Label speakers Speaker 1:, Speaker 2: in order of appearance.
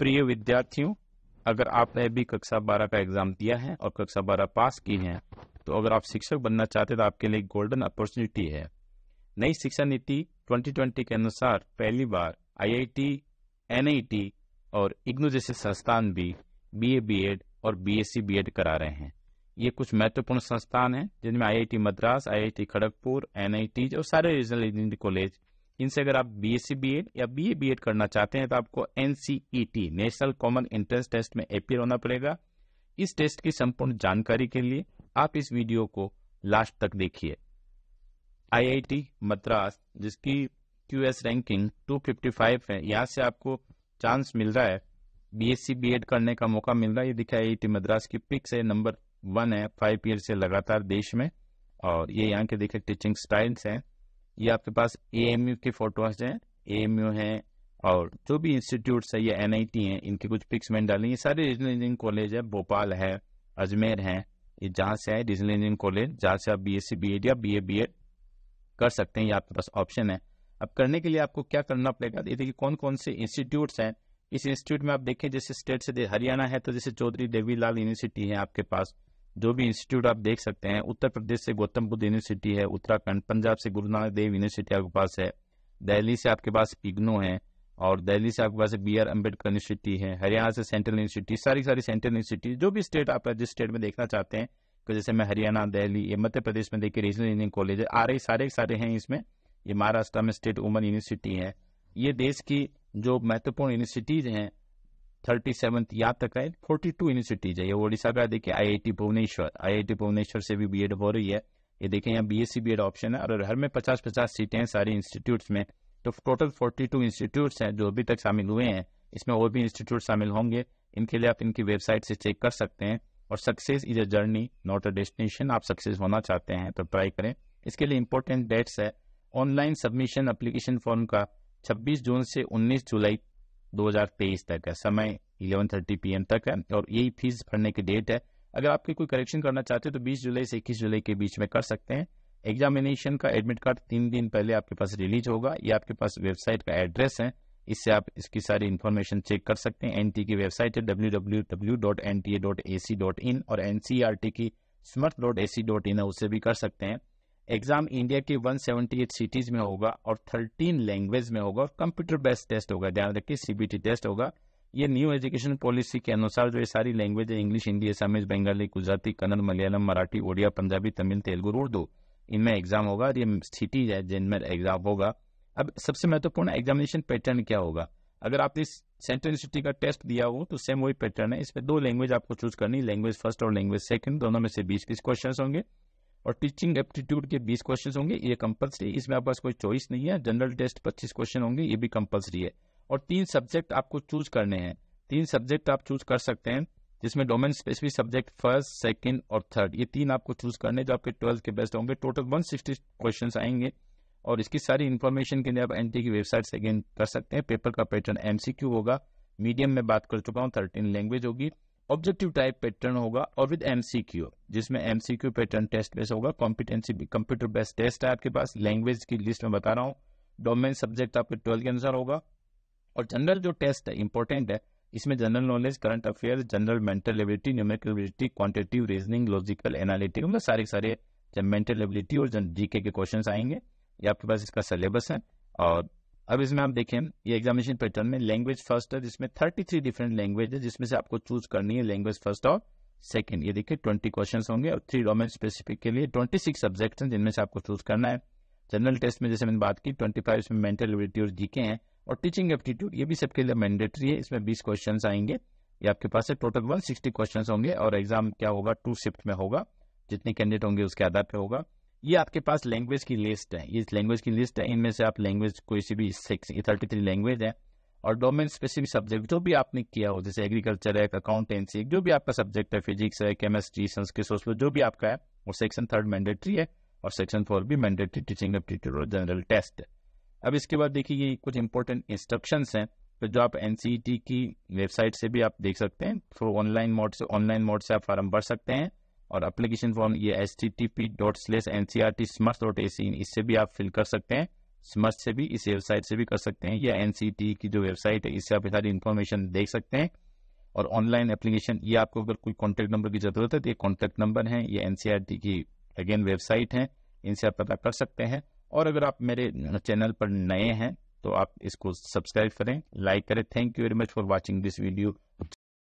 Speaker 1: प्रिय विद्यार्थियों अगर आपने अभी कक्षा बारह का एग्जाम दिया है और कक्षा बारह पास की है तो अगर आप शिक्षक बनना चाहते तो आपके लिए गोल्डन अपॉर्चुनिटी है नई शिक्षा नीति 2020 के अनुसार पहली बार आईआईटी, एनआईटी और इग्नू जैसे संस्थान भी बीए बीएड और बीएससी बीएड करा रहे हैं ये कुछ महत्वपूर्ण संस्थान हैं जिनमें IIT Madras IIT Kharagpur NIT और सारे रीजनल इंजीनियरिंग कॉलेज इनसे अगर आप बी एस बी एड या बी ए बी एड करना चाहते हैं तो आपको NCET national common entrance test में अपियर होना पड़ेगा इस टेस्ट की संपूर्ण जानकारी के लिए आप इस वीडियो को लास्ट तक देखिए आईआईटी मद्रास जिसकी क्यूएस रैंकिंग 255 है यहाँ से आपको चांस मिल रहा है बीएससी बीएड e करने का मौका मिल रहा है ये देखिए आईआईटी मद्रास की पिक्स है नंबर वन है फाइव ईयर से लगातार देश में और ये यहाँ के देखे टीचिंग स्टाइल्स हैं ये आपके पास ए की फोटोज हैं ए है और जो भी इंस्टीट्यूट है या एन आई टी है इनके कुछ पिक्स मैंने डाले ये सारे रीजनल इंजीनियरिंग कॉलेज है भोपाल है अजमेर है ये जहाँ से है रीजनल इंजीनियरिंग कॉलेज जहाँ से आप B S C B Ed या बी ए बी एड कर सकते हैं ये आपके पास ऑप्शन है अब करने के लिए आपको क्या करना पड़ेगा ये देखिए कौन कौन से इंस्टीट्यूट्स हैं इस इंस्टीट्यूट में आप देखें जैसे स्टेट से हरियाणा है तो जैसे चौधरी देवीलाल यूनिवर्सिटी है आपके पास जो भी इंस्टीट्यूट आप देख सकते हैं उत्तर प्रदेश से गौतम बुद्ध यूनिवर्सिटी है उत्तराखंड पंजाब से गुरु नानक देव यूनिवर्सिटी आपके पास है दिल्ली से आपके पास पिग्नो है और दिल्ली से आपके पास बी आर अम्बेडकर यूनिवर्सिटी है हरियाणा से सेंट्रल यूनिवर्सिटी सारी सारी सेंट्रल यूनिवर्सिटी जो भी स्टेट आप जिस स्टेट में देखना चाहते हैं तो जैसे मैं हरियाणा दिल्ली ये मध्य प्रदेश में देखिए रीजनल इंजीनियरिंग कॉलेज है आ रही सारे सारे हैं इसमें ये महाराष्ट्र में स्टेट वुमन यूनिवर्सिटी है ये देश की जो महत्वपूर्ण यूनिवर्सिटीज हैं थर्टी सेवंथ यहाँ तक है फोर्टी टू यूनिवर्सिटीज है ये ओडिशा का देखिए आईआईटी भुवनेश्वर आईआईटी भुवनेश्वर से भी बीएड हो रही है ये देखें यहाँ बीएससी बीएड ऑप्शन है और हर में पचास पचास सीटें हैं सारी इंस्टीट्यूट्स में तो टोटल फोर्टी टू इंस्टीट्यूट्स हैं जो अभी तक शामिल हुए हैं इसमें और भी इंस्टीट्यूट शामिल होंगे इनके लिए आप इनकी वेबसाइट से चेक कर सकते हैं और success is a journey not a destination आप सक्सेस होना चाहते हैं तो ट्राई करें इसके लिए इंपॉर्टेंट डेट्स है ऑनलाइन सबमिशन अप्लीकेशन फॉर्म का 26 जून से 19 जुलाई 2023 तक है समय 11:30 पीएम तक है और यही फीस भरने की डेट है अगर आपके कोई करेक्शन करना चाहते हो तो 20 जुलाई से 21 जुलाई के बीच में कर सकते हैं एग्जामिनेशन का एडमिट कार्ड तीन दिन पहले आपके पास रिलीज होगा या आपके पास वेबसाइट का एड्रेस है इससे आप इसकी सारी इन्फॉर्मेशन चेक कर सकते हैं एनटी की वेबसाइट है डब्ल्यू और एनसीआरटी e की स्मर्थ dot A C dot in है उसे भी कर सकते हैं एग्जाम इंडिया की 178 सिटीज में होगा और 13 लैंग्वेज में होगा और कंप्यूटर बेस्ड टेस्ट होगा ध्यान रखिए सीबीटी टेस्ट होगा ये न्यू एजुकेशन पॉलिसी के अनुसार जो ये सारी लैंग्वेज है इंग्लिश हिंदी असामिज बंगाली गुजराती कन्नड़ मलयालम मराठी ओडिया पंजाबी तमिल तेलुगु उर्दू इनमें एग्जाम होगा और ये सिटीज है जिनमें एग्जाम होगा अब सबसे महत्वपूर्ण एग्जामिनेशन पैटर्न क्या होगा अगर आपने सेंट्रल यूनिवर्सिटी का टेस्ट दिया हो तो सेम वही पैटर्न है इसमें दो लैंग्वेज आपको चूज करनी लैंग्वेज फर्स्ट और लैंग्वेज सेकंड दोनों में से बीस बीस क्वेश्चन होंगे और टीचिंग एप्टीट्यूड के 20 क्वेश्चन होंगे ये कंपलसरी इसमें आपके पास कोई चॉइस नहीं है जनरल टेस्ट 25 क्वेश्चन होंगे ये भी कंपलसरी है और तीन सब्जेक्ट आपको चूज करने हैं तीन सब्जेक्ट आप चूज कर सकते हैं जिसमें domain specific subject first second और थर्ड ये तीन आपको चूज करने जो आपके ट्वेल्थ के बेस्ट होंगे टोटल वन सिक्सटी आएंगे और इसकी सारी इन्फॉर्मेशन के लिए आप एनटी की वेबसाइट से गेन कर सकते हैं पेपर का पैटर्न एमसीक्यू होगा मीडियम में बात कर चुका हूँ थर्टीन लैंग्वेज होगी ऑब्जेक्टिव टाइप पैटर्न होगा और विद एमसीक्यू जिसमें एमसीक्यू पैटर्न टेस्ट बेस होगा कॉम्पिटेंसी कंप्यूटर बेस्ड टेस्ट है आपके पास लैंग्वेज की लिस्ट में बता रहा हूँ डोमेन सब्जेक्ट आपके ट्वेल्थ के अनुसार होगा और जनरल जो टेस्ट है इंपॉर्टेंट है इसमें general knowledge current affair general mental ability numerical ability quantitative reasoning logical analytic मतलब सारे सारे मेंटल एबिलिटी और जन जीके के क्वेश्चन आएंगे ये आपके पास इसका सिलेबस है और अब इसमें आप देखें ये एग्जामिनेशन पैटर्न में लैंग्वेज फर्स्ट है जिसमें 33 डिफरेंट लैंग्वेज है जिसमें से आपको चूज करनी है लैंग्वेज फर्स्ट और सेकंड ये देखिए 20 क्वेश्चंस होंगे और थ्री डोमेन स्पेसिफिक के लिए 26 सब्जेक्ट हैं जिनमें से आपको चूज करना है जनरल टेस्ट में जैसे मैंने बात की फाइव इसमें मेंटल एबिलिटी और जीके हैं और टीचिंग एप्टीट्यूड ये भी सबके लिए मैंडेटरी है इसमें बीस क्वेश्चन आएंगे ये आपके पास है टोटल वन सिक्सटी क्वेश्चन होंगे और एग्जाम क्या होगा टू शिफ्ट में होगा जितने कैंडिडेट होंगे उसके आधार पर होगा ये आपके पास लैंग्वेज की लिस्ट है इस लैंग्वेज की लिस्ट है इनमें से आप लैंग्वेज कोई सी भी सिक्स थर्टी थ्री लैंग्वेज है और डोमेन स्पेसिफिक सब्जेक्ट जो भी आपने किया हो जैसे एग्रीकल्चर है अकाउंटेंसी जो भी आपका सब्जेक्ट है फिजिक्स है केमिस्ट्री संस्कृत सोशल जो भी आपका है वो सेक्शन थर्ड मैंडेटरी है और सेक्शन फोर भी मैंडेटरी टीचिंग एप्टीट्यूड और जनरल टेस्ट है अब इसके बाद देखिए ये कुछ इंपॉर्टेंट इंस्ट्रक्शन है तो जो आप एन e की वेबसाइट से भी आप देख सकते हैं थ्रू ऑनलाइन मोड से ऑनलाइन मोड से आप फॉर्म भर सकते हैं और अप्लीकेशन फॉर्म ये S T T P dot slash N C R T स्मर्स डॉट ए सी इन इससे भी आप फिल कर सकते हैं स्मर्स से भी इस वेबसाइट से भी कर सकते हैं या एन सी टी की जो वेबसाइट है इससे आप सारी इन्फॉर्मेशन देख सकते हैं और ऑनलाइन एप्लीकेशन ये आपको अगर कोई कॉन्टैक्ट नंबर की जरूरत है तो ये कॉन्टैक्ट नंबर है ये एन सी आर टी की अगेन वेबसाइट है इनसे आप पता कर सकते हैं और अगर आप मेरे चैनल पर नए हैं तो आप इसको सब्सक्राइब करें लाइक करें thank you very much for watching this video